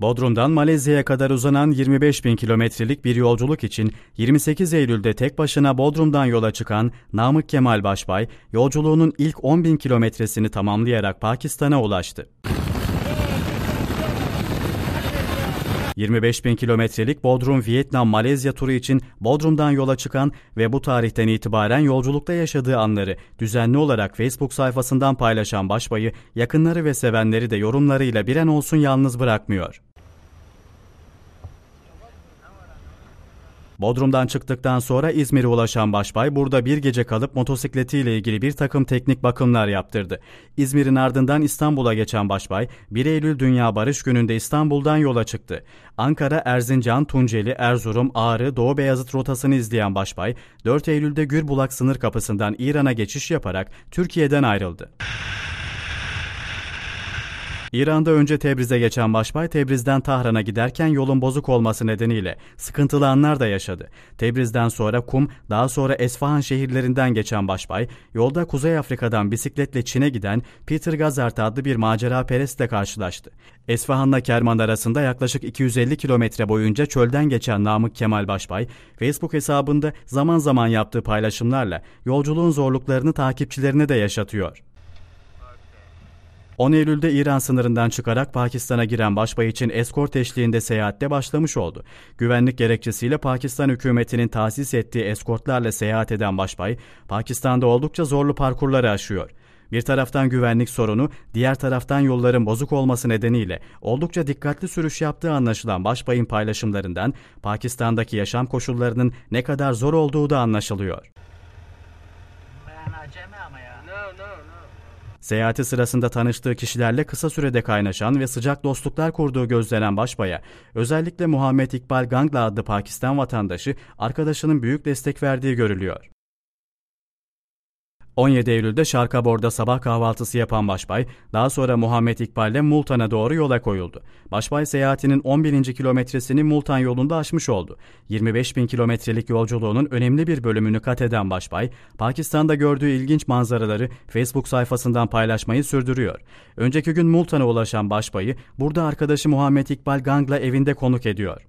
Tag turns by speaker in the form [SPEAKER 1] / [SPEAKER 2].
[SPEAKER 1] Bodrum'dan Malezya'ya kadar uzanan 25 bin kilometrelik bir yolculuk için 28 Eylül'de tek başına Bodrum'dan yola çıkan Namık Kemal Başbay, yolculuğunun ilk 10 bin kilometresini tamamlayarak Pakistan'a ulaştı. 25 bin kilometrelik Bodrum-Vietnam-Malezya turu için Bodrum'dan yola çıkan ve bu tarihten itibaren yolculukta yaşadığı anları düzenli olarak Facebook sayfasından paylaşan Başbay'ı yakınları ve sevenleri de yorumlarıyla bir an olsun yalnız bırakmıyor. Bodrum'dan çıktıktan sonra İzmir'e ulaşan Başbay burada bir gece kalıp motosikletiyle ilgili bir takım teknik bakımlar yaptırdı. İzmir'in ardından İstanbul'a geçen Başbay 1 Eylül Dünya Barış Günü'nde İstanbul'dan yola çıktı. Ankara, Erzincan, Tunceli, Erzurum, Ağrı, Doğu Beyazıt rotasını izleyen Başbay 4 Eylül'de Gürbulak sınır kapısından İran'a geçiş yaparak Türkiye'den ayrıldı. İran'da önce Tebriz'e geçen Başbay Tebriz'den Tahran'a giderken yolun bozuk olması nedeniyle sıkıntılı anlar da yaşadı. Tebriz'den sonra Kum, daha sonra Esfahan şehirlerinden geçen Başbay, yolda Kuzey Afrika'dan bisikletle Çin'e giden Peter Gazart adlı bir macera perestle karşılaştı. Esfahan'la Kerman arasında yaklaşık 250 kilometre boyunca çölden geçen Namık Kemal Başbay, Facebook hesabında zaman zaman yaptığı paylaşımlarla yolculuğun zorluklarını takipçilerine de yaşatıyor. 10 Eylül'de İran sınırından çıkarak Pakistan'a giren Başbay için eskort eşliğinde seyahatte başlamış oldu. Güvenlik gerekçesiyle Pakistan hükümetinin tahsis ettiği eskortlarla seyahat eden Başbay, Pakistan'da oldukça zorlu parkurları aşıyor. Bir taraftan güvenlik sorunu, diğer taraftan yolların bozuk olması nedeniyle oldukça dikkatli sürüş yaptığı anlaşılan Başbay'ın paylaşımlarından Pakistan'daki yaşam koşullarının ne kadar zor olduğu da anlaşılıyor. Seyahati sırasında tanıştığı kişilerle kısa sürede kaynaşan ve sıcak dostluklar kurduğu gözlenen Başbay'a, özellikle Muhammed İkbal Gangla adlı Pakistan vatandaşı arkadaşının büyük destek verdiği görülüyor. 17 Eylül'de Şarkabor'da sabah kahvaltısı yapan Başbay, daha sonra Muhammed İkbal'le Multan'a doğru yola koyuldu. Başbay seyahatinin 11. kilometresini Multan yolunda aşmış oldu. 25 bin kilometrelik yolculuğunun önemli bir bölümünü kat eden Başbay, Pakistan'da gördüğü ilginç manzaraları Facebook sayfasından paylaşmayı sürdürüyor. Önceki gün Multan'a ulaşan Başbay'ı burada arkadaşı Muhammed İkbal Gang'la evinde konuk ediyor.